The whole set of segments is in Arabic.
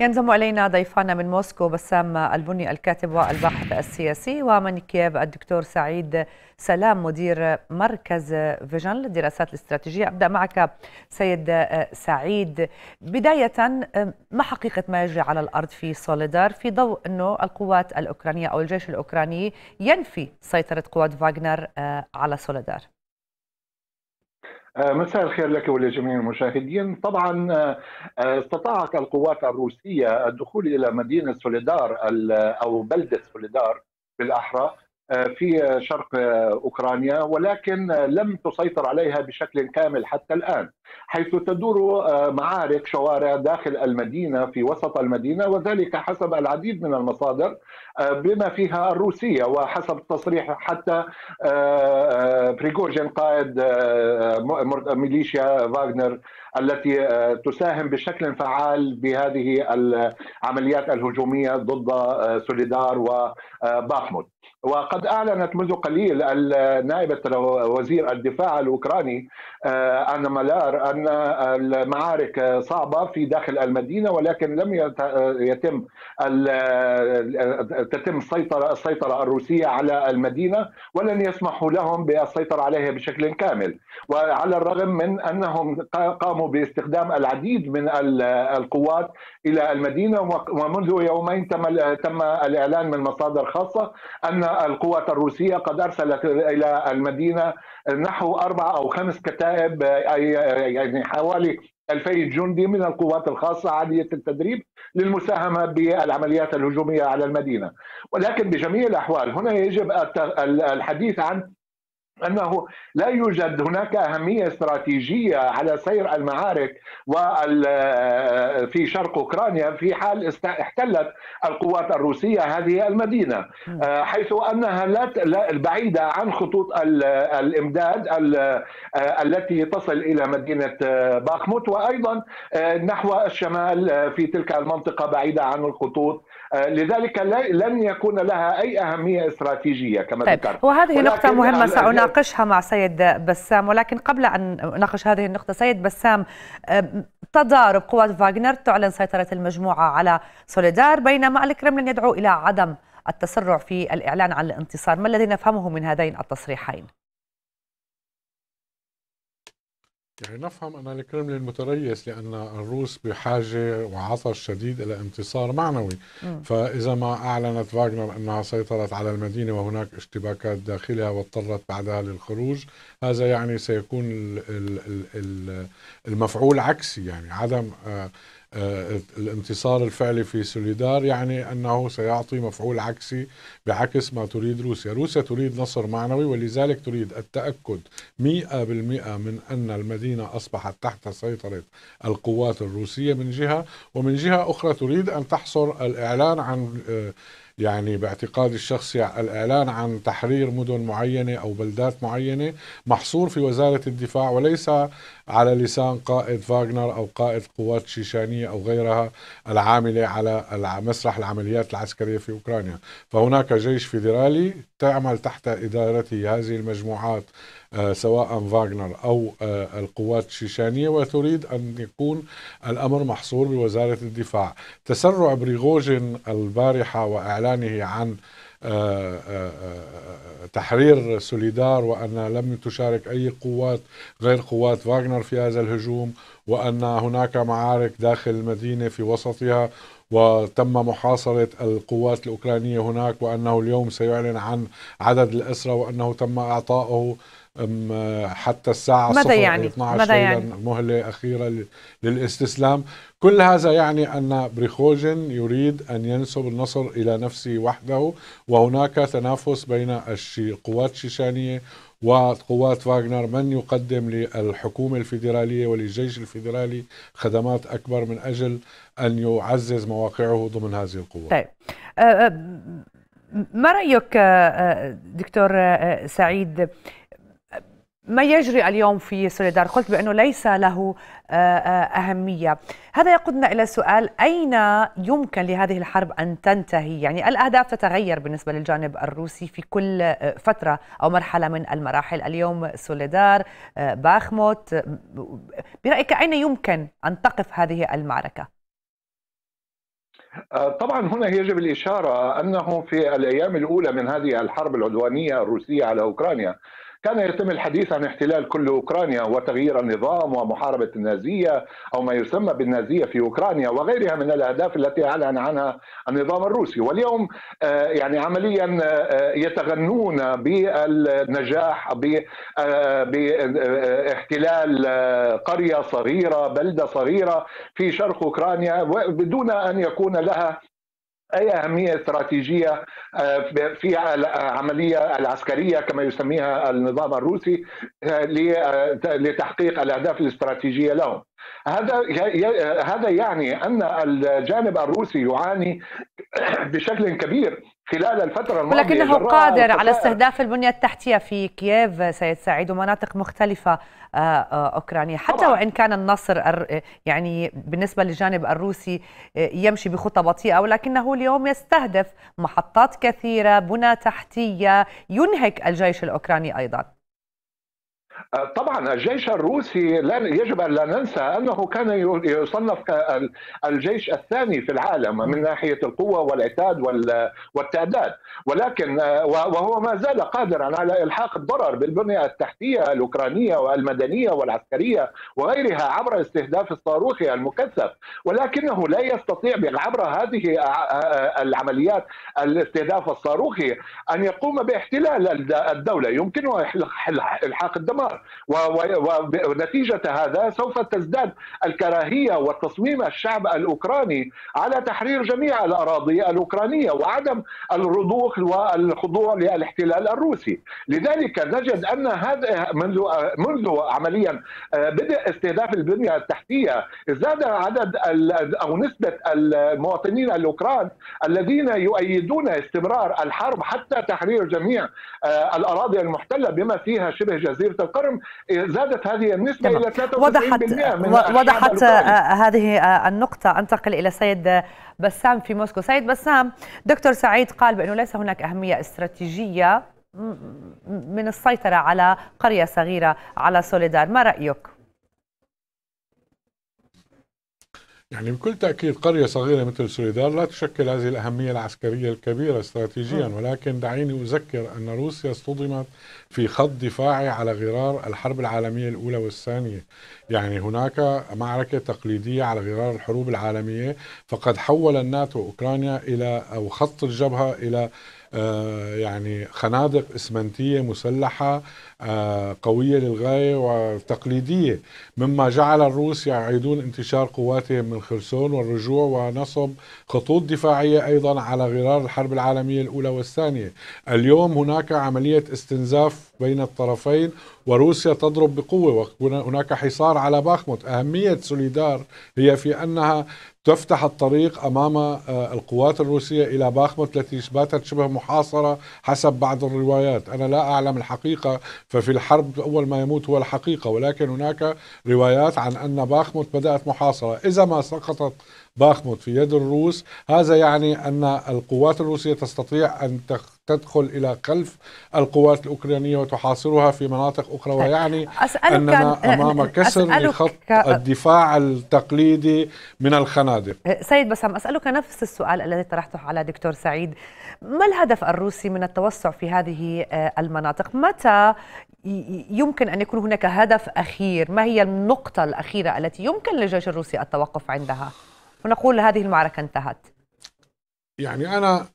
ينضم الينا ضيفانا من موسكو بسام البني الكاتب والباحث السياسي ومن كييف الدكتور سعيد سلام مدير مركز فيجن للدراسات الاستراتيجيه ابدا معك سيد سعيد بدايه ما حقيقه ما يجري على الارض في سوليدار في ضوء انه القوات الاوكرانيه او الجيش الاوكراني ينفي سيطره قوات فاغنر على سوليدار آه، مساء الخير لك ولجميع المشاهدين طبعا آه، آه، استطاعت القوات الروسية الدخول إلى مدينة سوليدار أو بلدة سوليدار بالأحرى آه، في شرق اوكرانيا ولكن لم تسيطر عليها بشكل كامل حتى الان حيث تدور آه، معارك شوارع داخل المدينه في وسط المدينه وذلك حسب العديد من المصادر آه، بما فيها الروسيه وحسب التصريح حتى بريغوجين قائد ميليشيا فاغنر التي تساهم بشكل فعال بهذه العمليات الهجوميه ضد سوليدار وباخموت وقد اعلنت منذ قليل النائبه وزير الدفاع الاوكراني آه، انا ملار ان المعارك صعبه في داخل المدينه ولكن لم يتم تتم السيطره السيطره الروسيه على المدينه ولن يسمحوا لهم بالسيطره عليها بشكل كامل وعلى الرغم من انهم قاموا باستخدام العديد من القوات الى المدينه ومنذ يومين تم تم الاعلان من مصادر خاصه ان القوات الروسية قد أرسلت إلى المدينة نحو أربع أو خمس كتائب يعني حوالي ألفي جندي من القوات الخاصة عالية التدريب للمساهمة بالعمليات الهجومية على المدينة ولكن بجميع الأحوال هنا يجب الحديث عن انه لا يوجد هناك اهميه استراتيجيه على سير المعارك في شرق اوكرانيا في حال احتلت القوات الروسيه هذه المدينه آه، حيث انها لا بعيده عن خطوط الامداد آه، التي تصل الى مدينه آه، باخموت وايضا نحو الشمال في تلك المنطقه بعيده عن الخطوط لذلك لن يكون لها اي اهميه استراتيجيه كما طيب، ذكرت وهذه نقطه مهمه سأنا نناقشها مع سيد بسام ولكن قبل أن نناقش هذه النقطة سيد بسام تضارب قوات فاغنر تعلن سيطرة المجموعة على سوليدار بينما الكرملين يدعو إلى عدم التسرع في الإعلان عن الانتصار ما الذي نفهمه من هذين التصريحين؟ يعني نفهم أن الكرملين متريث لأن الروس بحاجة وعطش شديد إلى انتصار معنوي فإذا ما أعلنت فاغنر أنها سيطرت على المدينة وهناك اشتباكات داخلها واضطرت بعدها للخروج هذا يعني سيكون المفعول عكسي يعني عدم آه، آه، الانتصار الفعلي في سوليدار يعني أنه سيعطي مفعول عكسي بعكس ما تريد روسيا روسيا تريد نصر معنوي ولذلك تريد التأكد 100% من أن المدينة أصبحت تحت سيطرة القوات الروسية من جهة ومن جهة أخرى تريد أن تحصر الإعلان عن آه، يعني باعتقادي الشخصي الإعلان عن تحرير مدن معينة أو بلدات معينة محصور في وزارة الدفاع وليس على لسان قائد فاغنر أو قائد قوات شيشانية أو غيرها العاملة على مسرح العمليات العسكرية في أوكرانيا فهناك جيش فيدرالي تعمل تحت إدارته هذه المجموعات آه، سواء فاغنر أو آه، القوات الشيشانية وتريد أن يكون الأمر محصور بوزارة الدفاع تسرع بريغوجين البارحة وإعلانه عن آه، تحرير سوليدار وأن لم تشارك أي قوات غير قوات فاغنر في هذا الهجوم وأن هناك معارك داخل المدينة في وسطها وتم محاصرة القوات الأوكرانية هناك وأنه اليوم سيعلن عن عدد الأسرة وأنه تم إعطائه حتى الساعة ماذا يعني؟ 12 ماذا يعني؟ مهلة أخيرة للاستسلام كل هذا يعني أن بريخوجين يريد أن ينسب النصر إلى نفسه وحده وهناك تنافس بين القوات الشيشانية وقوات فاغنر من يقدم للحكومة الفيدرالية وللجيش الفيدرالي خدمات أكبر من أجل أن يعزز مواقعه ضمن هذه القوات طيب. أه، أه، ما رأيك أه، دكتور سعيد ما يجري اليوم في سوليدار قلت بأنه ليس له آه، آه، أهمية هذا يقودنا إلى سؤال أين يمكن لهذه الحرب أن تنتهي يعني الأهداف تتغير بالنسبة للجانب الروسي في كل آه، فترة أو مرحلة من المراحل اليوم سوليدار باخموت برأيك أين يمكن أن تقف هذه المعركة؟ طبعا هنا يجب الإشارة أنه في الأيام الأولى من هذه الحرب العدوانية الروسية على أوكرانيا كان يتم الحديث عن احتلال كل اوكرانيا وتغيير النظام ومحاربه النازيه او ما يسمى بالنازيه في اوكرانيا وغيرها من الاهداف التي اعلن عنها النظام الروسي واليوم آه، يعني عمليا آه، يتغنون بالنجاح آه، باحتلال قريه صغيره بلده صغيره في شرق اوكرانيا بدون ان يكون لها اي اهميه استراتيجيه آه، في العمليه العسكريه كما يسميها النظام الروسي آه، آه، لتحقيق الاهداف الاستراتيجيه لهم. هذا هذا يعني ان الجانب الروسي يعاني بشكل كبير خلال الفتره الماضيه ولكنه قادر على استهداف البنيه التحتيه في كييف سيد سعيد ومناطق مختلفه آه، آه، اوكرانيه حتى طبعا. وان كان النصر يعني بالنسبه للجانب الروسي آه، يمشي بخطى بطيئه ولكنه اليوم يستهدف محطات كثيره بنى تحتيه ينهك الجيش الاوكراني ايضا آه، طبعا الجيش الروسي يجب ان لا ننسى انه كان يصنف كالجيش الثاني في العالم من ناحيه القوه والعتاد والتعداد ولكن آه، وهو ما زال قادرا على الحاق الضرر بالبنيه التحتيه الاوكرانيه والمدنيه والعسكريه وغيرها عبر استهداف الصاروخي المكثف ولكنه لا يستطيع عبر هذه آه، العمليات الاستهداف الصاروخي ان يقوم باحتلال الدوله يمكنه الحاق الدمار القرار ونتيجة هذا سوف تزداد الكراهية وتصميم الشعب الأوكراني على تحرير جميع الأراضي الأوكرانية وعدم الرضوخ والخضوع للاحتلال الروسي لذلك نجد أن هذا منذ, منذ عمليا آه، بدء استهداف البنية التحتية زاد عدد أو نسبة المواطنين الأوكران الذين يؤيدون استمرار الحرب حتى تحرير جميع آه، الأراضي المحتلة بما فيها شبه جزيرة القرن إيه، زادت هذه النسبة تمام. إلى 93% وضحت من وضحت هذه النقطة أنتقل إلى سيد بسام في موسكو سيد بسام دكتور سعيد قال بأنه ليس هناك أهمية استراتيجية من السيطرة على قرية صغيرة على سوليدار ما رأيك؟ يعني بكل تأكيد قرية صغيرة مثل سوليدار لا تشكل هذه الأهمية العسكرية الكبيرة استراتيجيا نعم. ولكن دعيني أذكر أن روسيا اصطدمت في خط دفاعي على غرار الحرب العالمية الأولى والثانية يعني هناك معركة تقليدية على غرار الحروب العالمية فقد حول الناتو أوكرانيا إلى أو خط الجبهة إلى آه، يعني خنادق اسمنتيه مسلحه آه، قويه للغايه وتقليديه مما جعل الروس يعيدون انتشار قواتهم من خرسون والرجوع ونصب خطوط دفاعيه ايضا على غرار الحرب العالميه الاولى والثانيه. اليوم هناك عمليه استنزاف بين الطرفين وروسيا تضرب بقوه وهناك حصار على باخموت، اهميه سوليدار هي في انها تفتح الطريق امام آه، القوات الروسيه الى باخمت التي باتت شبه محاصره حسب بعض الروايات، انا لا اعلم الحقيقه ففي الحرب اول ما يموت هو الحقيقه ولكن هناك روايات عن ان باخمت بدات محاصره، اذا ما سقطت باخموت في يد الروس هذا يعني أن القوات الروسية تستطيع أن تخ تدخل الى خلف القوات الاوكرانيه وتحاصرها في مناطق اخرى طيب، ويعني اننا امام كسر لخط الدفاع التقليدي من الخنادق. أه، سيد بسام اسالك نفس السؤال الذي طرحته على دكتور سعيد، ما الهدف الروسي من التوسع في هذه أه، المناطق؟ متى يمكن ان يكون هناك هدف اخير؟ ما هي النقطه الاخيره التي يمكن للجيش الروسي التوقف عندها؟ فنقول هذه المعركة انتهت يعني أنا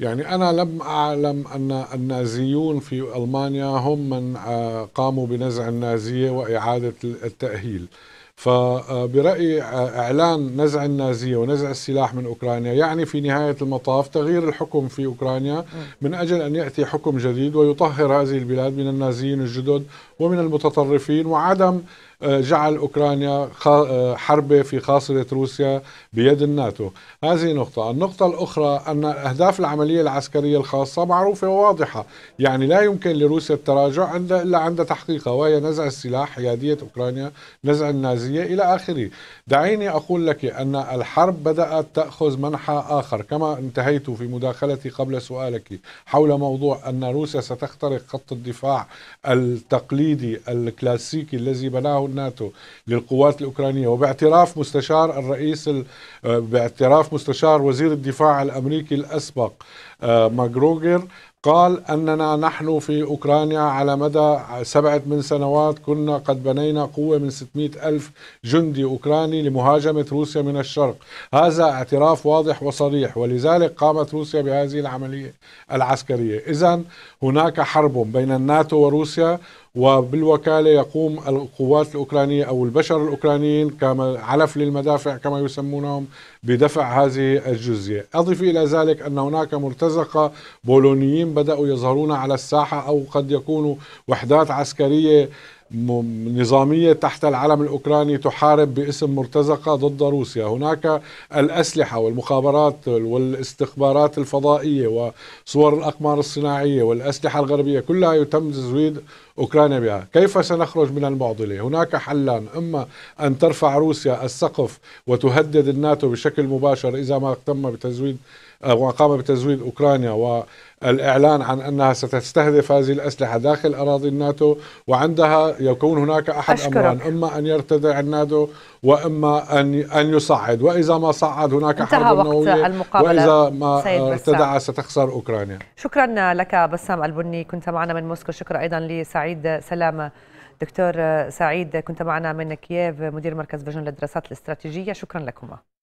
يعني أنا لم أعلم أن النازيون في ألمانيا هم من آه، قاموا بنزع النازية وإعادة التأهيل فبرأيي آه، آه، إعلان نزع النازية ونزع السلاح من أوكرانيا يعني في نهاية المطاف تغيير الحكم في أوكرانيا من أجل أن يأتي حكم جديد ويطهر هذه البلاد من النازيين الجدد ومن المتطرفين وعدم آه، جعل أوكرانيا آه، حربه في خاصرة روسيا بيد الناتو هذه نقطة النقطة الأخرى أن أهداف العملية العسكرية الخاصة معروفة وواضحة يعني لا يمكن لروسيا التراجع عند إلا عند تحقيقها وهي نزع السلاح حيادية أوكرانيا نزع النازية إلى آخره دعيني أقول لك أن الحرب بدأت تأخذ منحى آخر كما انتهيت في مداخلتي قبل سؤالك حول موضوع أن روسيا ستخترق خط الدفاع التقليدي التقليدي الكلاسيكي الذي بناه الناتو للقوات الأوكرانية وباعتراف مستشار الرئيس آه، باعتراف مستشار وزير الدفاع الأمريكي الأسبق آه، ماجروجر قال أننا نحن في أوكرانيا على مدى سبعة من سنوات كنا قد بنينا قوة من 600 ألف جندي أوكراني لمهاجمة روسيا من الشرق هذا اعتراف واضح وصريح ولذلك قامت روسيا بهذه العملية العسكرية إذا هناك حرب بين الناتو وروسيا وبالوكالة يقوم القوات الأوكرانية أو البشر الأوكرانيين كما علف للمدافع كما يسمونهم بدفع هذه الجزية أضف إلى ذلك أن هناك مرتزقة بولونيين بدأوا يظهرون على الساحة أو قد يكونوا وحدات عسكرية نظامية تحت العلم الأوكراني تحارب باسم مرتزقة ضد روسيا هناك الأسلحة والمخابرات والاستخبارات الفضائية وصور الأقمار الصناعية والأسلحة الغربية كلها يتم تزويد أوكرانيا بها كيف سنخرج من المعضلة هناك حلان إما أن ترفع روسيا السقف وتهدد الناتو بشكل مباشر إذا ما تم بتزويد آه، وقام بتزويد أوكرانيا والاعلان عن أنها ستستهدف هذه الأسلحة داخل أراضي الناتو وعندها يكون هناك أحد أشكرك. أمران إما أن يرتدع الناتو وإما أن أن يصعد وإذا ما صعد هناك حرب نووية وإذا ما ارتدع ستخسر أوكرانيا شكرا لك بسام البني كنت معنا من موسكو شكرا أيضا لسعيد سعيد سلامه دكتور سعيد كنت معنا من كييف مدير مركز فيجن للدراسات الاستراتيجيه شكرا لكما